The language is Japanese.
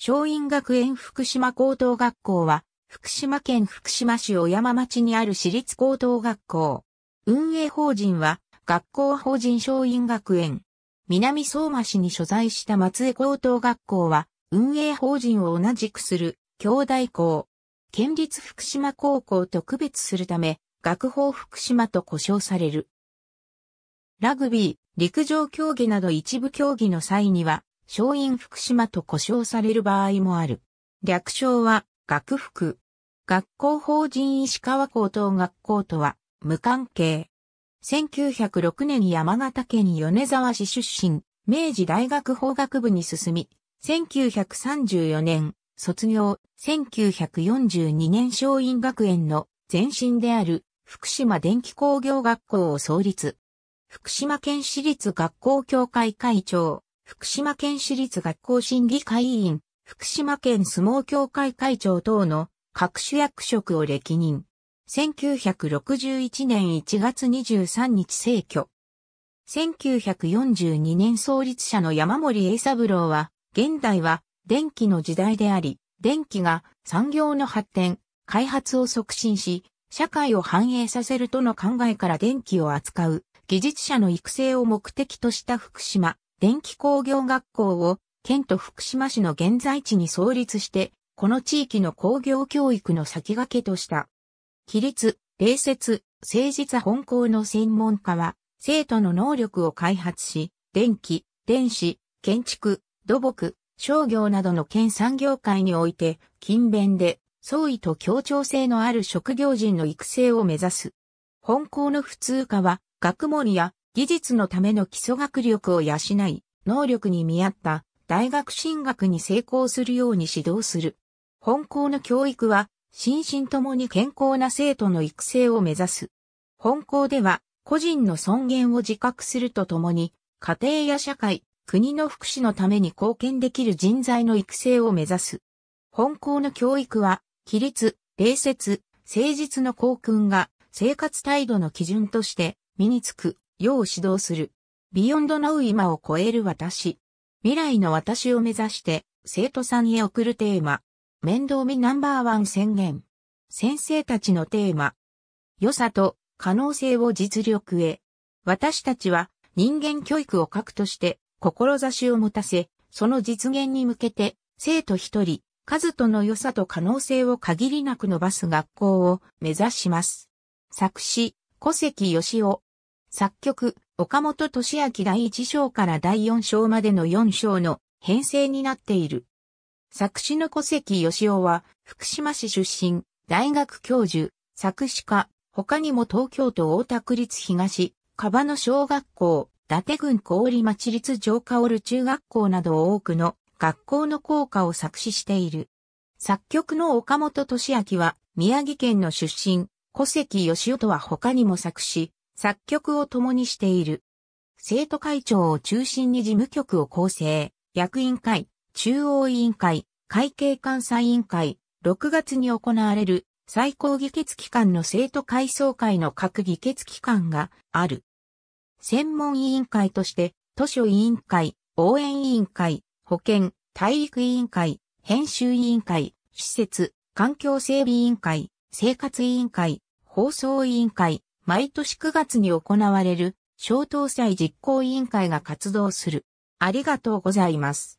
松陰学園福島高等学校は、福島県福島市小山町にある私立高等学校。運営法人は、学校法人松陰学園。南相馬市に所在した松江高等学校は、運営法人を同じくする、兄弟校。県立福島高校と区別するため、学法福島と呼称される。ラグビー、陸上競技など一部競技の際には、松陰福島と呼称される場合もある。略称は、学服。学校法人石川高等学校とは、無関係。1906年山形県米沢市出身、明治大学法学部に進み、1934年、卒業、1942年松陰学園の前身である福島電気工業学校を創立。福島県私立学校協会会長、福島県私立学校審議会委員、福島県相撲協会会長等の各種役職を歴任。1961年1月23日成去。1942年創立者の山森栄三郎は、現代は電気の時代であり、電気が産業の発展、開発を促進し、社会を反映させるとの考えから電気を扱う技術者の育成を目的とした福島、電気工業学校を県と福島市の現在地に創立して、この地域の工業教育の先駆けとした。規律、礼節、誠実本校の専門家は、生徒の能力を開発し、電気、電子、建築、土木、商業などの県産業界において、勤勉で、創意と協調性のある職業人の育成を目指す。本校の普通科は、学問や技術のための基礎学力を養い、能力に見合った大学進学に成功するように指導する。本校の教育は、心身ともに健康な生徒の育成を目指す。本校では、個人の尊厳を自覚するとともに、家庭や社会、国の福祉のために貢献できる人材の育成を目指す。本校の教育は、規律、礼節、誠実の校訓が生活態度の基準として身につく。世を指導する。ビヨンドの今を超える私。未来の私を目指して、生徒さんへ送るテーマ。面倒見ナンバーワン宣言。先生たちのテーマ。良さと可能性を実力へ。私たちは人間教育を核として、志を持たせ、その実現に向けて、生徒一人、数との良さと可能性を限りなく伸ばす学校を目指します。作詞、古関義雄。作曲、岡本俊明第1章から第4章までの4章の編成になっている。作詞の古関義夫は、福島市出身、大学教授、作詞家、他にも東京都大田区立東、川野小学校、伊達郡小織町立城下織中学校など多くの学校の校歌を作詞している。作曲の岡本俊明は、宮城県の出身、古関義夫とは他にも作詞、作曲を共にしている。生徒会長を中心に事務局を構成、役員会、中央委員会、会計監査委員会、6月に行われる最高議決機関の生徒会総会の各議決機関がある。専門委員会として、図書委員会、応援委員会、保健、体育委員会、編集委員会、施設、環境整備委員会、生活委員会、放送委員会、毎年9月に行われる、小党祭実行委員会が活動する。ありがとうございます。